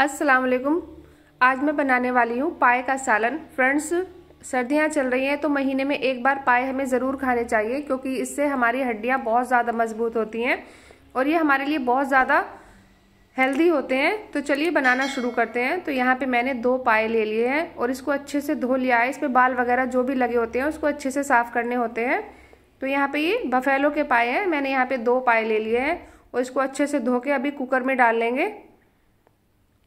अस्सलाम वालेकुम आज मैं बनाने वाली हूँ पाए का सालन फ्रेंड्स सर्दियाँ चल रही हैं तो महीने में एक बार पाए हमें ज़रूर खाने चाहिए क्योंकि इससे हमारी हड्डियाँ बहुत ज़्यादा मजबूत होती हैं और ये हमारे लिए बहुत ज़्यादा हेल्दी होते हैं तो चलिए बनाना शुरू करते हैं तो यहाँ पे मैंने दो पाए ले लिए हैं और इसको अच्छे से धो लिया है इस पर बाल वगैरह जो भी लगे होते हैं उसको अच्छे से साफ़ करने होते हैं तो यहाँ पे ये बफेलो के पाए हैं मैंने यहाँ पे दो पाए ले लिए हैं और इसको अच्छे से धो के अभी कुकर में डाल लेंगे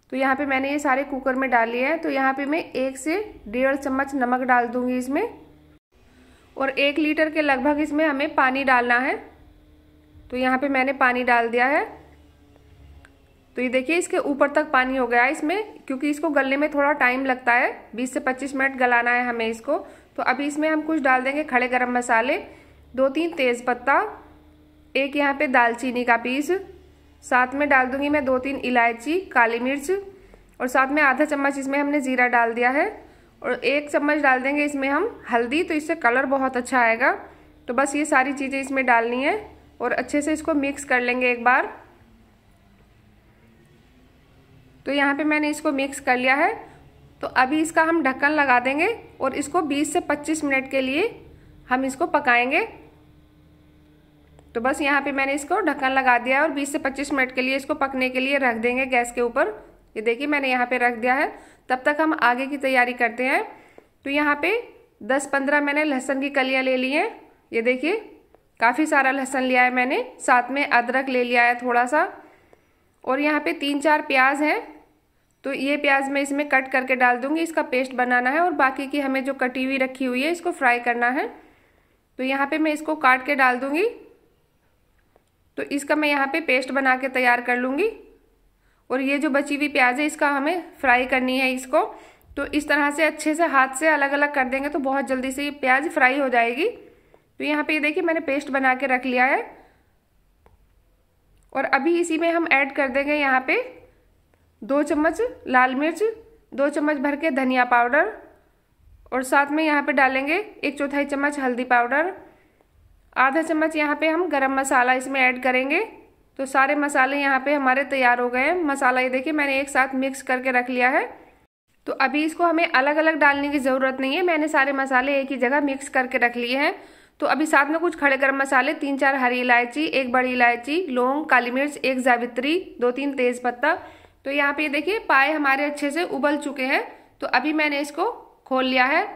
तो यहाँ पे मैंने ये सारे कुकर में डाल लिया हैं तो यहाँ पे मैं एक से डेढ़ चम्मच नमक डाल दूंगी इसमें और एक लीटर के लगभग इसमें हमें पानी डालना है तो यहाँ पे मैंने पानी डाल दिया है तो ये देखिए इसके ऊपर तक पानी हो गया इसमें क्योंकि इसको गलने में थोड़ा टाइम लगता है 20 से 25 मिनट गलाना है हमें इसको तो अभी इसमें हम कुछ डाल देंगे खड़े गर्म मसाले दो तीन पत्ता एक यहाँ पे दालचीनी का पीस साथ में डाल दूंगी मैं दो तीन इलायची काली मिर्च और साथ में आधा चम्मच इसमें हमने जीरा डाल दिया है और एक चम्मच डाल देंगे इसमें हम हल्दी तो इससे कलर बहुत अच्छा आएगा तो बस ये सारी चीज़ें इसमें डालनी है और अच्छे से इसको मिक्स कर लेंगे एक बार तो यहाँ पे मैंने इसको मिक्स कर लिया है तो अभी इसका हम ढक्कन लगा देंगे और इसको 20 से 25 मिनट के लिए हम इसको पकाएंगे तो बस यहाँ पे मैंने इसको ढक्कन लगा दिया है और 20 से 25 मिनट के लिए इसको पकने के लिए रख देंगे गैस के ऊपर ये देखिए मैंने यहाँ पे रख दिया है तब तक हम आगे की तैयारी करते हैं तो यहाँ पे 10-15 मैंने लहसुन की कलियाँ ले ली हैं ये देखिए काफ़ी सारा लहसुन लिया है मैंने साथ में अदरक ले लिया है थोड़ा सा और यहाँ पर तीन चार प्याज हैं तो ये प्याज मैं इसमें कट करके डाल दूँगी इसका पेस्ट बनाना है और बाकी की हमें जो कटी हुई रखी हुई है इसको फ्राई करना है तो यहाँ पर मैं इसको काट के डाल दूँगी तो इसका मैं यहाँ पे पेस्ट बना के तैयार कर लूँगी और ये जो बची हुई प्याज है इसका हमें फ्राई करनी है इसको तो इस तरह से अच्छे से हाथ से अलग अलग कर देंगे तो बहुत जल्दी से ये प्याज फ्राई हो जाएगी तो यहाँ पे ये देखिए मैंने पेस्ट बना के रख लिया है और अभी इसी में हम ऐड कर देंगे यहाँ पे दो चम्मच लाल मिर्च दो चम्मच भर के धनिया पाउडर और साथ में यहाँ पे डालेंगे एक चौथाई चम्मच हल्दी पाउडर आधा चम्मच यहाँ पे हम गरम मसाला इसमें ऐड करेंगे तो सारे मसाले यहाँ पे हमारे तैयार हो गए हैं मसाला ये देखिए मैंने एक साथ मिक्स करके रख लिया है तो अभी इसको हमें अलग अलग डालने की ज़रूरत नहीं है मैंने सारे मसाले एक ही जगह मिक्स करके रख लिए हैं तो अभी साथ में कुछ खड़े गर्म मसाले तीन चार हरी इलायची एक बड़ी इलायची लौंग काली मिर्च एक जावित्री दो तीन तेज़ पत्ता तो यहाँ पे देखिए पाए हमारे अच्छे से उबल चुके हैं तो अभी मैंने इसको खोल लिया है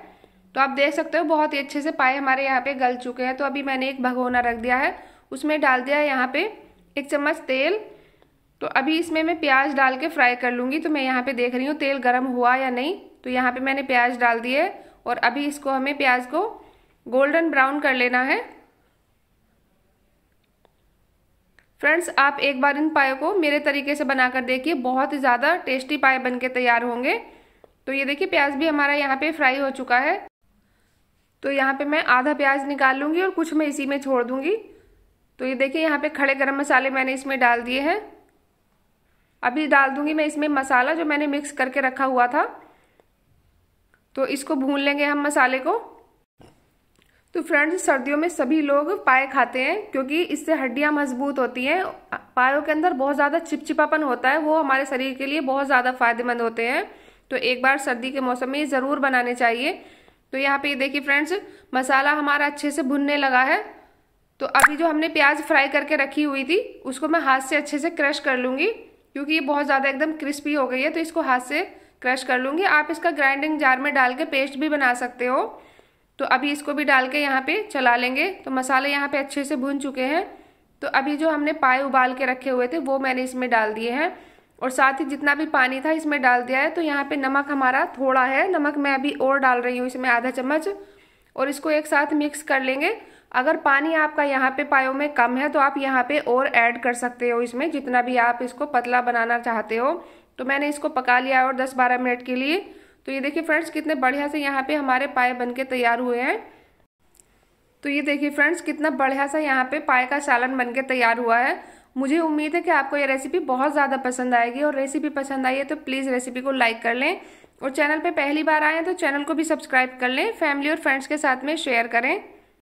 तो आप देख सकते हो बहुत ही अच्छे से पाए हमारे यहाँ पे गल चुके हैं तो अभी मैंने एक भगोना रख दिया है उसमें डाल दिया है यहाँ पे एक चम्मच तेल तो अभी इसमें मैं प्याज डाल के फ्राई कर लूँगी तो मैं यहाँ पे देख रही हूँ तेल गर्म हुआ या नहीं तो यहाँ पर मैंने प्याज डाल है और अभी इसको हमें प्याज को गोल्डन ब्राउन कर लेना है फ्रेंड्स आप एक बार इन पाए को मेरे तरीके से बनाकर देखिए बहुत ही ज़्यादा टेस्टी पाए बन के तैयार होंगे तो ये देखिए प्याज भी हमारा यहाँ पे फ्राई हो चुका है तो यहाँ पे मैं आधा प्याज निकाल लूँगी और कुछ मैं इसी में छोड़ दूँगी तो ये देखिए यहाँ पे खड़े गरम मसाले मैंने इसमें डाल दिए हैं अभी डाल दूँगी मैं इसमें मसाला जो मैंने मिक्स करके रखा हुआ था तो इसको भून लेंगे हम मसाले को तो फ्रेंड्स सर्दियों में सभी लोग पाए खाते हैं क्योंकि इससे हड्डियाँ मजबूत होती हैं पायों के अंदर बहुत ज़्यादा चिपचिपापन होता है वो हमारे शरीर के लिए बहुत ज़्यादा फायदेमंद होते हैं तो एक बार सर्दी के मौसम में ये ज़रूर बनाने चाहिए तो यहाँ पे देखिए फ्रेंड्स मसाला हमारा अच्छे से भुनने लगा है तो अभी जो हमने प्याज फ्राई करके रखी हुई थी उसको मैं हाथ से अच्छे से क्रश कर लूँगी क्योंकि ये बहुत ज़्यादा एकदम क्रिस्पी हो गई है तो इसको हाथ से क्रश कर लूँगी आप इसका ग्राइंडिंग जार में डाल के पेस्ट भी बना सकते हो तो अभी इसको भी डाल के यहाँ पर चला लेंगे तो मसाले यहाँ पर अच्छे से भुन चुके हैं तो अभी जो हमने पाए उबाल के रखे हुए थे वो मैंने इसमें डाल दिए हैं और साथ ही जितना भी पानी था इसमें डाल दिया है तो यहाँ पे नमक हमारा थोड़ा है नमक मैं अभी और डाल रही हूँ इसमें आधा चम्मच और इसको एक साथ मिक्स कर लेंगे अगर पानी आपका यहाँ पे पायो में कम है तो आप यहाँ पे और ऐड कर सकते हो इसमें जितना भी आप इसको पतला बनाना चाहते हो तो मैंने इसको पका लिया और दस बारह मिनट के लिए तो ये देखिए फ्रेंड्स कितने बढ़िया से यहाँ पे हमारे पाए बन तैयार हुए हैं तो ये देखिए फ्रेंड्स कितना बढ़िया सा यहाँ पे पाए का सालन बनके तैयार हुआ है मुझे उम्मीद है कि आपको ये रेसिपी बहुत ज़्यादा पसंद आएगी और रेसिपी पसंद आई है तो प्लीज़ रेसिपी को लाइक कर लें और चैनल पे पहली बार आए हैं तो चैनल को भी सब्सक्राइब कर लें फैमिली और फ्रेंड्स के साथ में शेयर करें